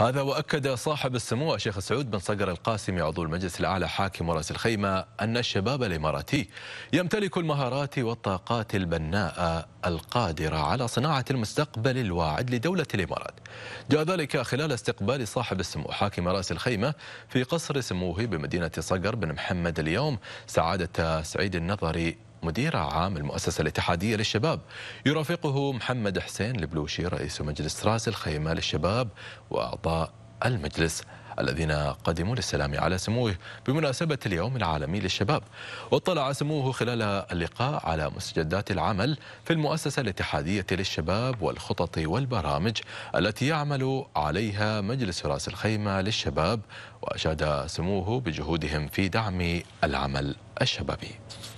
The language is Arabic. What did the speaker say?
هذا وأكد صاحب السمو الشيخ سعود بن صقر القاسمي عضو المجلس الأعلى حاكم رأس الخيمة أن الشباب الإماراتي يمتلك المهارات والطاقات البناءة القادرة على صناعة المستقبل الواعد لدولة الإمارات جاء ذلك خلال استقبال صاحب السمو حاكم رأس الخيمة في قصر سموه بمدينة صقر بن محمد اليوم سعادة سعيد النظري مدير عام المؤسسة الاتحادية للشباب يرافقه محمد حسين البلوشي رئيس مجلس رأس الخيمة للشباب وأعضاء المجلس الذين قدموا للسلام على سموه بمناسبة اليوم العالمي للشباب واطلع سموه خلال اللقاء على مستجدات العمل في المؤسسة الاتحادية للشباب والخطط والبرامج التي يعمل عليها مجلس رأس الخيمة للشباب وأشاد سموه بجهودهم في دعم العمل الشبابي